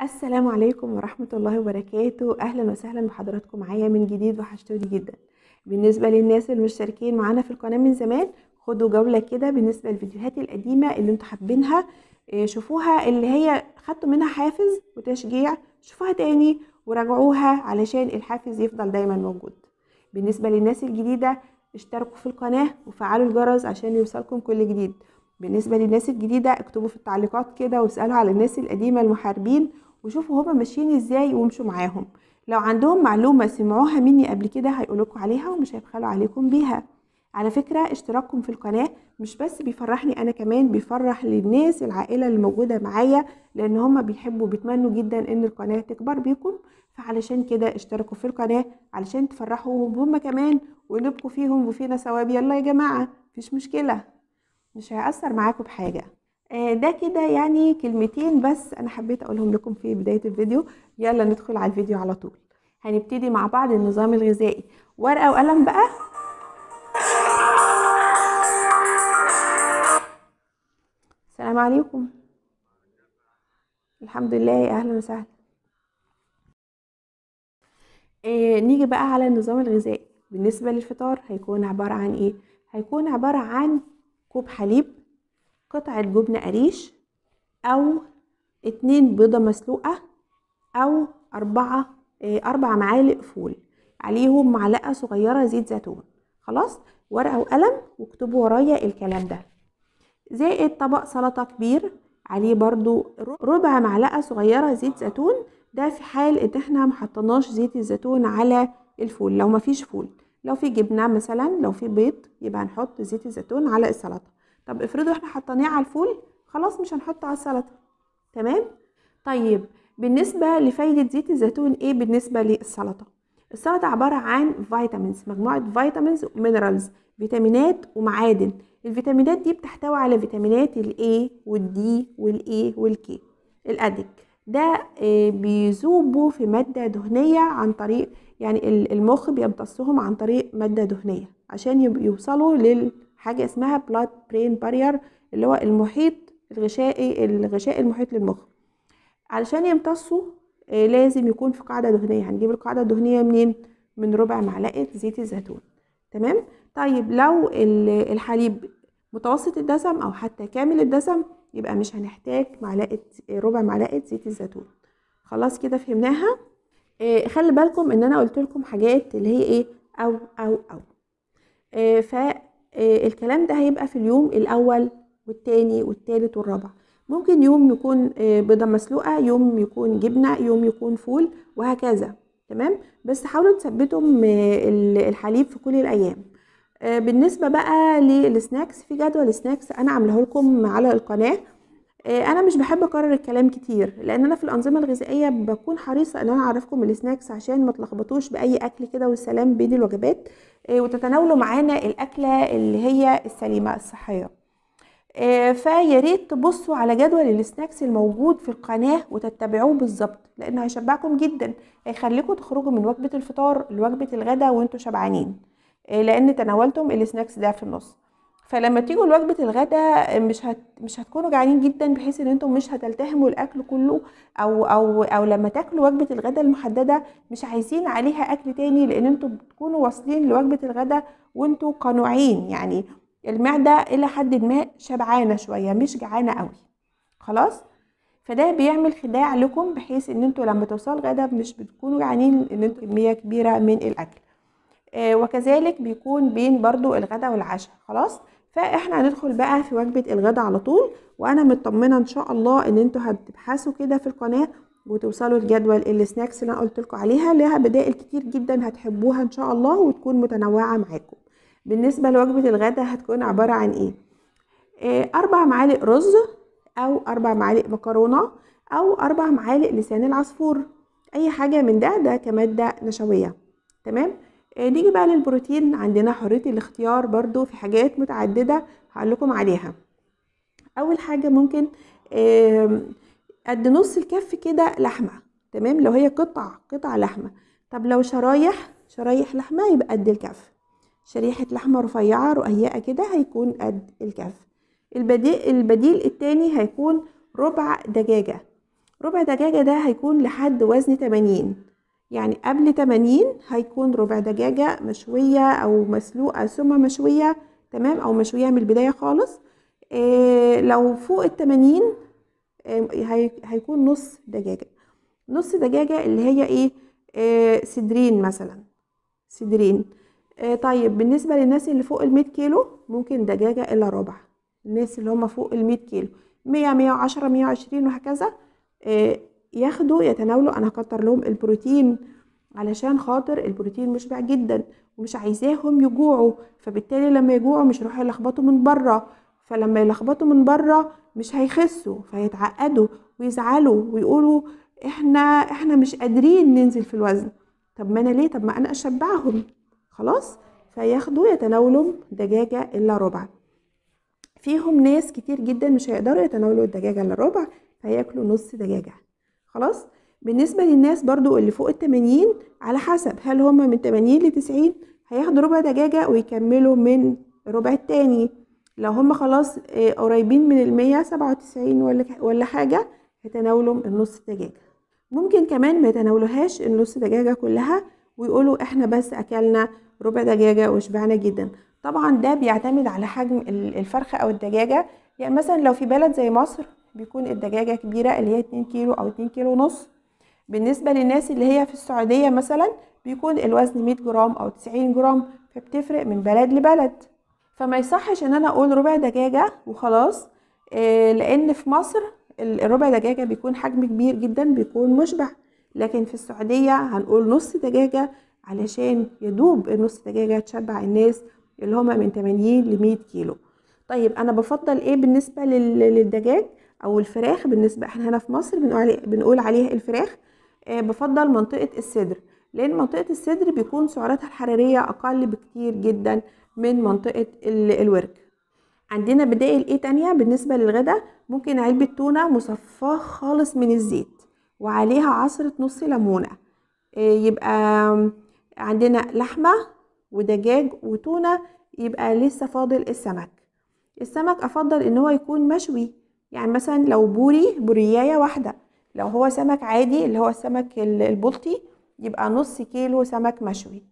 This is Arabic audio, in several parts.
السلام عليكم ورحمة الله وبركاته أهلا وسهلا بحضراتكم معايا من جديد وحشتوني جدا بالنسبة للناس المشتركين معانا في القناة من زمان خدوا جولة كده بالنسبة للفيديوهات القديمة اللي انتوا حابينها آه، شوفوها اللي هي خدتوا منها حافز وتشجيع شوفوها تاني وراجعوها علشان الحافز يفضل دايما موجود بالنسبة للناس الجديدة اشتركوا في القناة وفعلوا الجرس عشان يوصلكم كل جديد بالنسبه للناس الجديده اكتبوا في التعليقات كده واسالوا على الناس القديمه المحاربين وشوفوا هما ماشيين ازاي وامشوا معاهم لو عندهم معلومه سمعوها مني قبل كده هيقولوكوا عليها ومش هيبخلوا عليكم بيها على فكرة اشتراككم في القناة مش بس بيفرحني أنا كمان بيفرح للناس العائلة اللي موجودة معايا لأن هما بيحبوا بيتمنوا جدا إن القناة تكبر بيكم فعلشان كده اشتركوا في القناة علشان تفرحوهم هما كمان ونبقوا فيهم وفينا ثواب يلا يا جماعة مفيش مشكلة مش هيأثر معاكم بحاجة آه، ده كده يعني كلمتين بس انا حبيت اقولهم لكم في بداية الفيديو يلا ندخل على الفيديو على طول هنبتدي مع بعض النظام الغذائي ورقة وقلم بقى السلام عليكم الحمد لله اهلا وسهلا إيه نيجي بقى على النظام الغذائي بالنسبة للفطار هيكون عبارة عن ايه هيكون عبارة عن كوب حليب قطعة جبنة قريش أو اتنين بيضة مسلوقة أو أربعة آه، أربع معالق فول عليهم معلقة صغيرة زيت زيتون خلاص ورقة وقلم واكتبوا ورايا الكلام ده زائد طبق سلطة كبير عليه برضو ربع معلقة صغيرة زيت زيتون ده في حال ان احنا محطناش زيت الزيتون على الفول لو مفيش فول لو في جبنه مثلا لو في بيض يبقى هنحط زيت الزيتون على السلطه طب افرضوا احنا حطيناه على الفول خلاص مش هنحطه على السلطه تمام طيب بالنسبه لفايده زيت الزيتون ايه بالنسبه للسلطه السلطه عباره عن فيتامينز مجموعه فيتامينز ومينرالز فيتامينات ومعادن الفيتامينات دي بتحتوي على فيتامينات الاي والدي والاي والكي الادك ده آه، بيذوبوا في مادة دهنية عن طريق يعني المخ بيمتصهم عن طريق مادة دهنية عشان يوصلوا للحاجة اسمها بلاد برين بارير اللي هو المحيط الغشائي الغشاء المحيط للمخ علشان يمتصوا آه، لازم يكون في قاعدة دهنية هنجيب يعني القاعدة الدهنية منين؟ من ربع معلقة زيت الزيتون تمام؟ طيب لو الحليب متوسط الدسم أو حتى كامل الدسم يبقى مش هنحتاج معلقه ربع معلقه زيت الزيتون خلاص كده فهمناها آه، خلي بالكم ان انا قلت لكم حاجات اللي هي ايه او او او آه، فالكلام آه، ده هيبقى في اليوم الاول والتاني والتالت والرابع ممكن يوم يكون بيضه مسلوقه يوم يكون جبنه يوم يكون فول وهكذا تمام بس حاولوا تثبتوا الحليب في كل الايام آه، بالنسبه بقى للسناكس في جدول سناكس انا عاملاه لكم على القناه آه، انا مش بحب اكرر الكلام كتير لان انا في الانظمه الغذائيه بكون حريصه ان انا اعرفكم السناكس عشان ما تلخبطوش باي اكل كده والسلام بين الوجبات آه، وتتناولوا معانا الاكله اللي هي السليمه الصحيه فيا ريت تبصوا على جدول السناكس الموجود في القناه وتتبعوه بالظبط لانه هيشبعكم جدا هيخليكم تخرجوا من وجبه الفطار لوجبه الغداء وانتوا شبعانين آه، لان تناولتم السناكس ده في النص فلما تيجوا لوجبه الغداء آه، مش هت... مش هتكونوا جعانين جدا بحيث ان انتم مش هتلتهموا الاكل كله او او او لما تاكلوا وجبه الغداء المحدده مش عايزين عليها اكل تاني لان انتم بتكونوا واصلين لوجبه الغداء وانتم قنوعين يعني المعده الى حد ما شبعانه شويه مش جعانه قوي خلاص فده بيعمل خداع لكم بحيث ان انتوا لما توصلوا الغدا مش بتكونوا جعانين ان انتوا كميه كبيره من الاكل آه، وكذلك بيكون بين برضو الغداء والعشاء خلاص فاحنا هندخل بقى في وجبه الغداء على طول وانا مطمنه ان شاء الله ان انتوا هتبحثوا كده في القناه وتوصلوا لجدول السناكس اللي انا قلت لكم عليها لها بدائل كتير جدا هتحبوها ان شاء الله وتكون متنوعه معاكم بالنسبه لوجبه الغداء هتكون عباره عن ايه آه، اربع معالق رز او اربع معالق مكرونه او اربع معالق لسان العصفور اي حاجه من ده ده كماده نشويه تمام آه، نيجي بقى للبروتين عندنا حريه الاختيار برضو في حاجات متعدده هقولكم عليها اول حاجه ممكن قد نص الكف كده لحمه تمام لو هي قطع قطع لحمه طب لو شرايح شرايح لحمه يبقى قد الكف شريحه لحمه رفيعه رقيقه كده هيكون قد الكف البديل البديل التاني هيكون ربع دجاجه ربع دجاجه ده هيكون لحد وزن 80 يعني قبل 80 هيكون ربع دجاجة مشوية أو مسلوقة ثم مشوية تمام أو مشوية من البداية خالص إيه لو فوق ال 80 إيه هيكون نص دجاجة نص دجاجة اللي هي إيه, إيه صدرين مثلا صدرين إيه طيب بالنسبة للناس اللي فوق ال 100 كيلو ممكن دجاجة إلا ربع الناس اللي هم فوق ال 100 كيلو 100 110 120 وهكذا إيه ياخدوا يتناولوا انا هكتر لهم البروتين علشان خاطر البروتين مشبع جدا ومش عايزاهم يجوعوا فبالتالي لما يجوعوا مش هيروحوا يلخبطوا من بره فلما يلخبطوا من بره مش هيخسوا فيتعقدوا ويزعلوا ويقولوا احنا احنا مش قادرين ننزل في الوزن طب ما انا ليه طب ما انا اشبعهم خلاص فياخدوا يتناولوا دجاجه الا ربع فيهم ناس كتير جدا مش هيقدروا يتناولوا الدجاجه الا ربع فياكلوا نص دجاجه خلاص بالنسبة للناس برضو اللي فوق التمانين على حسب هل هم من تمانين لتسعين هياخدوا ربع دجاجة ويكملوا من الربع التاني لو هم خلاص آه، قريبين من المية سبعة وتسعين ولا حاجة يتناولوا النص دجاجة ممكن كمان ما يتناولوهاش النص دجاجة كلها ويقولوا احنا بس اكلنا ربع دجاجة وشبعنا جدا طبعا ده بيعتمد على حجم الفرخة او الدجاجة يعني مثلا لو في بلد زي مصر بيكون الدجاجة كبيرة اللي هي 2 كيلو أو 2 كيلو ونص بالنسبة للناس اللي هي في السعودية مثلا بيكون الوزن 100 جرام أو 90 جرام فبتفرق من بلد لبلد فما يصحش ان انا اقول ربع دجاجة وخلاص آه، لان في مصر الربع دجاجة بيكون حجم كبير جدا بيكون مشبع لكن في السعودية هنقول نص دجاجة علشان يدوب النص دجاجة تشبع الناس اللي هما من 80 ل 100 كيلو طيب انا بفضل ايه بالنسبة للدجاج او الفراخ بالنسبه احنا هنا في مصر بنقول عليها الفراخ آه، بفضل منطقه الصدر لان منطقه الصدر بيكون سعراتها الحراريه اقل بكتير جدا من منطقه الورك عندنا بدائل ايه تانية بالنسبه للغدا ممكن علبه تونه مصفاه خالص من الزيت وعليها عصره نص ليمونه آه، يبقى عندنا لحمه ودجاج وتونه يبقى لسه فاضل السمك السمك افضل ان هو يكون مشوي يعني مثلا لو بوري بورياية واحدة لو هو سمك عادي اللي هو السمك البلطي يبقى نص كيلو سمك مشوي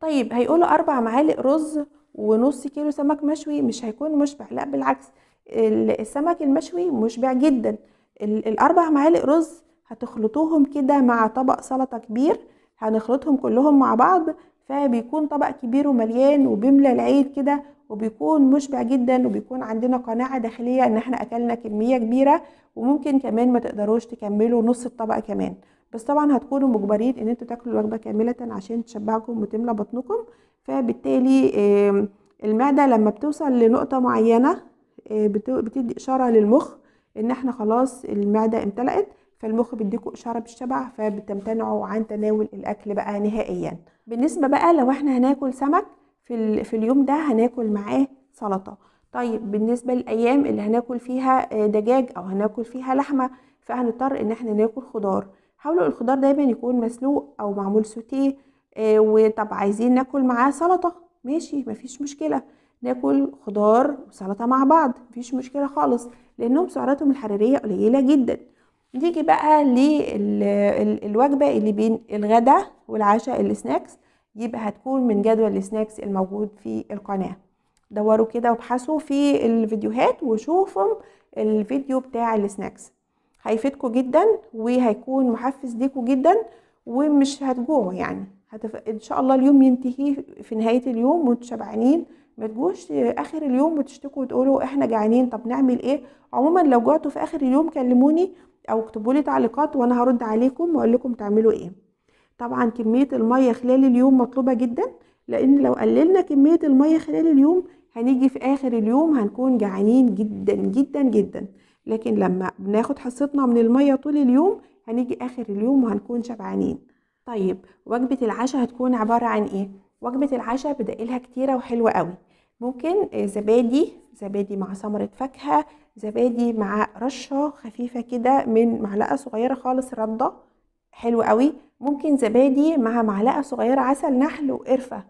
طيب هيقولوا أربع معالق رز ونص كيلو سمك مشوي مش هيكون مشبع لا بالعكس السمك المشوي مشبع جدا الأربع معالق رز هتخلطوهم كده مع طبق سلطة كبير هنخلطهم كلهم مع بعض فبيكون طبق كبير ومليان وبيملى العيد كده وبيكون مشبع جدا وبيكون عندنا قناعه داخليه ان احنا اكلنا كميه كبيره وممكن كمان ما تقدروش تكملوا نص الطبق كمان بس طبعا هتكونوا مجبرين ان انتوا تاكلوا الوجبه كامله عشان تشبعكم وتملى بطنكم فبالتالي المعده لما بتوصل لنقطه معينه آه، بتدي اشاره للمخ ان احنا خلاص المعده امتلأت فالمخ بيديكوا اشاره بالشبع فبتمتنعوا عن تناول الاكل بقى نهائيا بالنسبه بقى لو احنا هناكل سمك في, في اليوم ده هناكل معاه سلطة طيب بالنسبة للأيام اللي هناكل فيها آه، دجاج أو هناكل فيها لحمة فهنضطر إن احنا ناكل خضار حاولوا الخضار دايما يكون مسلوق أو معمول سوتيه آه وطب عايزين ناكل معاه سلطة ماشي مفيش مشكلة ناكل خضار وسلطة مع بعض مفيش مشكلة خالص لأنهم سعراتهم الحرارية قليلة جدا نيجي بقى للوجبة اللي بين الغداء والعشاء السناكس يبقى هتكون من جدول السناكس الموجود في القناة دوروا كده وابحثوا في الفيديوهات وشوفوا الفيديو بتاع السناكس هيفيدكم جدا وهيكون محفز ليكم جدا ومش هتجوعوا يعني هتف... ان شاء الله اليوم ينتهي في نهاية اليوم وانتوا شبعانين ما تجوش اخر اليوم وتشتكوا وتقولوا احنا جعانين طب نعمل ايه عموما لو جعتوا في اخر اليوم كلموني او اكتبوا لي تعليقات وانا هرد عليكم واقول لكم تعملوا ايه طبعا كميه الميه خلال اليوم مطلوبه جدا لان لو قللنا كميه الميه خلال اليوم هنيجي في اخر اليوم هنكون جعانين جدا جدا جدا لكن لما بناخد حصتنا من الميه طول اليوم هنيجي اخر اليوم وهنكون شبعانين طيب وجبه العشاء هتكون عباره عن ايه وجبه العشاء بدائلها كتيره وحلوه قوي ممكن زبادي زبادي مع ثمرة فاكهة زبادي مع رشة خفيفة كده من معلقة صغيرة خالص ردة حلو قوي ممكن زبادي مع معلقه صغيره عسل نحل وقرفه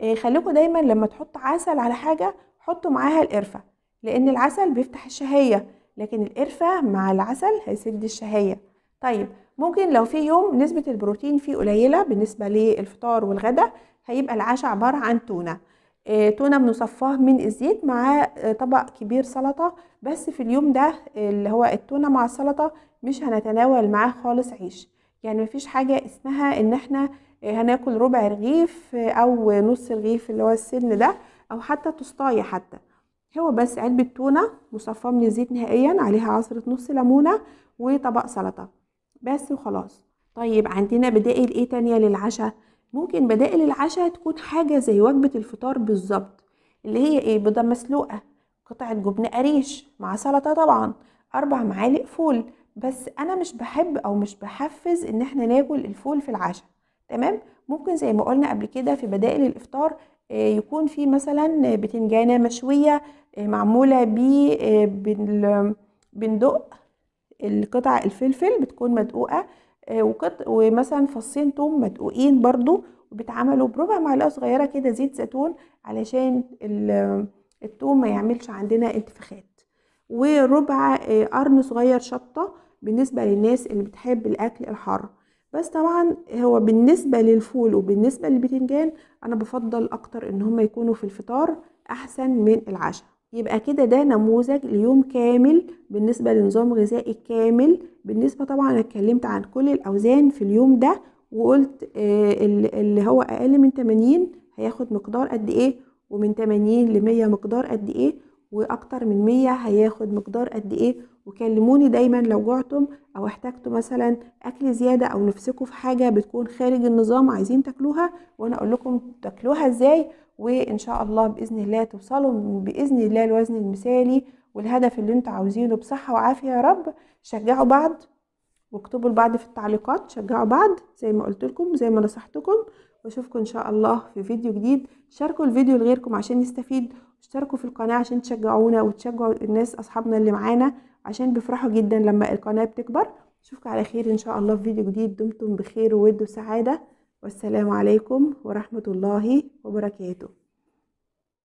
آه، خليكم دايما لما تحط عسل على حاجه حطوا معاها القرفه لان العسل بيفتح الشهيه لكن القرفه مع العسل هيسد الشهيه طيب ممكن لو في يوم نسبه البروتين فيه قليله بالنسبه للفطار والغدا هيبقى العشاء عباره عن تونه آه، تونه بنصفاه من الزيت مع آه، طبق كبير سلطه بس في اليوم ده اللي هو التونه مع السلطه مش هنتناول معاه خالص عيش يعني مفيش حاجة اسمها ان احنا هناكل ربع رغيف او نص رغيف اللي هو السن ده او حتى تسطاية حتى هو بس علبة تونة مصفاة من الزيت نهائيا عليها عصرة نص ليمونة وطبق سلطة بس وخلاص طيب عندنا بدائل ايه تانية للعشاء ممكن بدائل العشاء تكون حاجة زي وجبة الفطار بالظبط اللي هي ايه بيضة مسلوقة قطعة جبنة قريش مع سلطة طبعا أربع معالق فول بس انا مش بحب او مش بحفز ان احنا ناكل الفول في العشاء تمام ممكن زي ما قلنا قبل كده في بدائل الافطار آه، يكون في مثلا بتنجانه مشويه آه، معموله ب آه، بندق القطع الفلفل بتكون مدقوقه ومثلا فصين توم مدقوقين برضو وبتعملوا بربع معلقه صغيره كده زيت زيتون علشان التوم ما يعملش عندنا انتفاخات وربع قرن صغير شطه بالنسبة للناس اللي بتحب الأكل الحار بس طبعا هو بالنسبة للفول وبالنسبة للبتنجان أنا بفضل أكتر إن هما يكونوا في الفطار أحسن من العشاء يبقى كده ده نموذج ليوم كامل بالنسبة لنظام غذائي كامل بالنسبة طبعا أنا اتكلمت عن كل الأوزان في اليوم ده وقلت آه، اللي هو أقل من 80 هياخد مقدار قد إيه ومن 80 ل 100 مقدار قد إيه وأكتر من 100 هياخد مقدار قد إيه وكلموني دايما لو جعتم او احتجتوا مثلا اكل زياده او نفسكوا في حاجه بتكون خارج النظام عايزين تاكلوها وانا اقول لكم تاكلوها ازاي وان شاء الله باذن الله توصلوا باذن الله الوزن المثالي والهدف اللي انتوا عاوزينه بصحه وعافيه يا رب شجعوا بعض واكتبوا لبعض في التعليقات شجعوا بعض زي ما قلت لكم زي ما نصحتكم واشوفكم ان شاء الله في فيديو جديد شاركوا الفيديو لغيركم عشان يستفيد اشتركوا في القناة عشان تشجعونا وتشجعوا الناس اصحابنا اللي معانا عشان بيفرحوا جدا لما القناة بتكبر اشوفكم على خير ان شاء الله في فيديو جديد دمتم بخير وود وسعادة والسلام عليكم ورحمة الله وبركاته